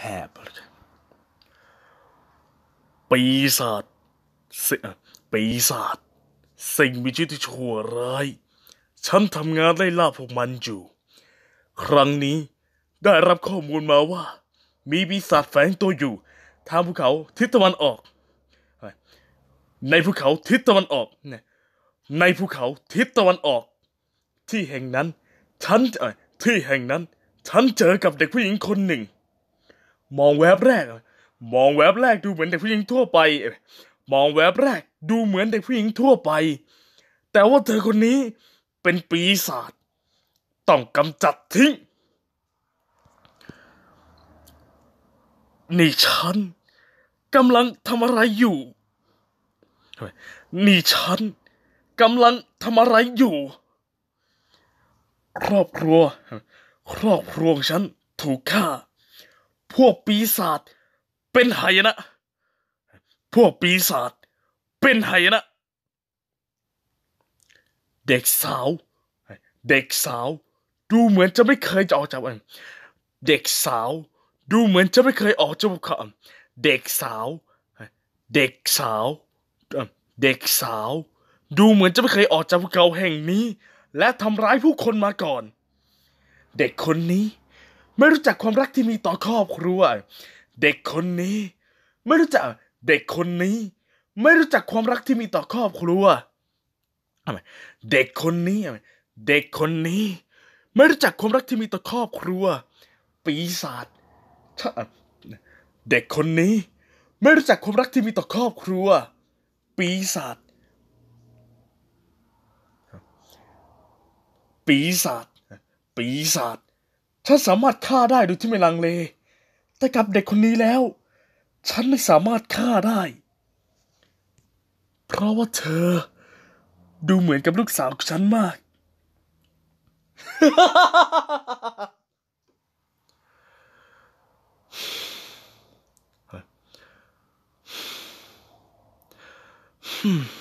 แหบปีศาจปีศาจสิ่งมีชีวิตที่ชั่วร้ายฉันทำงานไล่ล่าพวกมันอยู่ ครั้งนี้ได้รับข้อมูลมาว่า มีปีศาจแฝงตัวอยู่ทางภูเขาทิศตะวันออกในภูเขาทิศตะวันออกในภูเขาทิศตะวันออก ที่แห่งนั้นฉันที่แห่งนั้นฉันเจอกับเด็กผู้หญิงคนหนึ่งมองแวบแรกมองแวบแรกดูเหมือนเด็กผู้หญิงทั่วไป มองแวบแรก ดูเหมือนเด็กผู้หญิงทั่วไป แต่ว่าเธอคนนี้เป็นปีศาจต้องกำจัดทิ้งนี่ฉันกำลังทำอะไรอยู่ นี่ฉันกำลังทำอะไรอยู่ ครอบครัว ครอบครัวฉันถูกฆ่าพวกปีศาจเป็นไหยนะ พวกปีศาจเป็นไหยนะ เด็กสาว เด็กสาว ดูเหมือนจะไม่เคยจะออกจากเด็กสาว ดูเหมือนจะไม่เคยออกจากเด็กสาว เด็กสาว เด็กสาว ดูเหมือนจะไม่เคยออกจากเกาแห่งนี้ และทำร้ายผู้คนมาก่อน เด็กคนนี้ไม่รู้จักความรักที่มีต่อครอบครัว เด็กคนนี้ ไม่รู้จักเด็กคนนี้ ไม่รู้จักความรักที่มีต่อครอบครัวเด็กคนนี้ เด็กคนนี้ ไม่รู้จักความรักที่มีต่อครอบครัว ปีศาจเด็กคนนี้ ไม่รู้จักความรักที่มีต่อครอบครัว ปีศาจปีศาจปีศาจฉันสามารถฆ่าได้โดยที่ไม่ลังเล แต่กับเด็กคนนี้แล้ว ฉันไม่สามารถฆ่าได้ เพราะว่าเธอ ดูเหมือนกับลูกสาวฉันมาก Hmm.